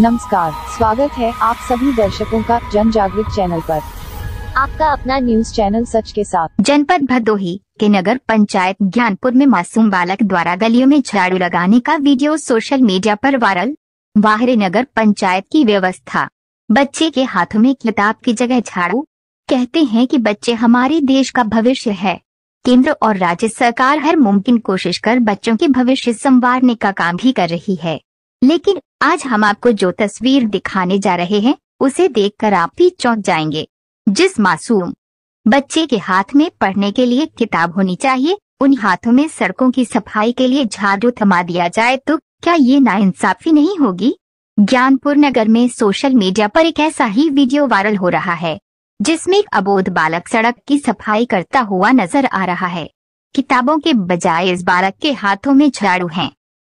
नमस्कार स्वागत है आप सभी दर्शकों का जन जागृत चैनल पर आपका अपना न्यूज चैनल सच के साथ जनपद भदोही के नगर पंचायत ज्ञानपुर में मासूम बालक द्वारा गलियों में झाड़ू लगाने का वीडियो सोशल मीडिया पर वायरल बाहर नगर पंचायत की व्यवस्था बच्चे के हाथों में किताब की जगह झाड़ू कहते हैं कि बच्चे हमारे देश का भविष्य है केंद्र और राज्य सरकार हर मुमकिन कोशिश कर बच्चों के भविष्य संवारने का काम भी कर रही है लेकिन आज हम आपको जो तस्वीर दिखाने जा रहे हैं उसे देखकर आप भी चौंक जाएंगे जिस मासूम बच्चे के हाथ में पढ़ने के लिए किताब होनी चाहिए उन हाथों में सड़कों की सफाई के लिए झाड़ू थमा दिया जाए तो क्या ये नाइंसाफी नहीं होगी ज्ञानपुर नगर में सोशल मीडिया पर एक ऐसा ही वीडियो वायरल हो रहा है जिसमें अबोध बालक सड़क की सफाई करता हुआ नजर आ रहा है किताबों के बजाय इस बालक के हाथों में झाड़ू हैं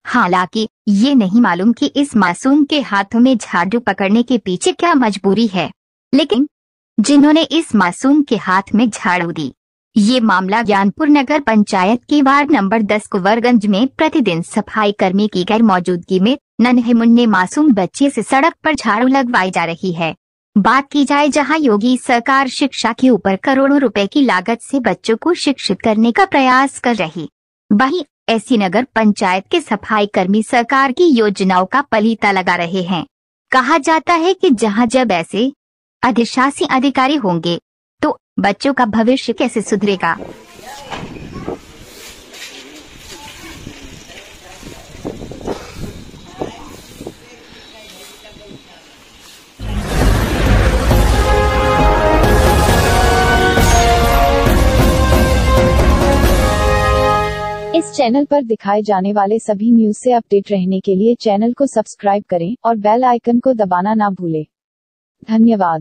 हालांकि ये नहीं मालूम कि इस मासूम के हाथों में झाड़ू पकड़ने के पीछे क्या मजबूरी है लेकिन जिन्होंने इस मासूम के हाथ में झाड़ू दी ये मामला ज्ञानपुर नगर पंचायत के वार्ड नंबर 10 कुंवरगंज में प्रतिदिन सफाई कर्मी की गैर मौजूदगी में नन्हे मुन्ने मासूम बच्चे से सड़क पर झाड़ू लगवाई जा रही है बात की जाए जहां योगी सरकार शिक्षा के ऊपर करोड़ों रुपए की लागत से बच्चों को शिक्षित करने का प्रयास कर रही वही ऐसी नगर पंचायत के सफाई कर्मी सरकार की योजनाओं का पलीता लगा रहे हैं कहा जाता है कि जहां जब ऐसे अधिशासी अधिकारी होंगे तो बच्चों का भविष्य कैसे सुधरेगा इस चैनल पर दिखाए जाने वाले सभी न्यूज से अपडेट रहने के लिए चैनल को सब्सक्राइब करें और बेल आइकन को दबाना ना भूलें। धन्यवाद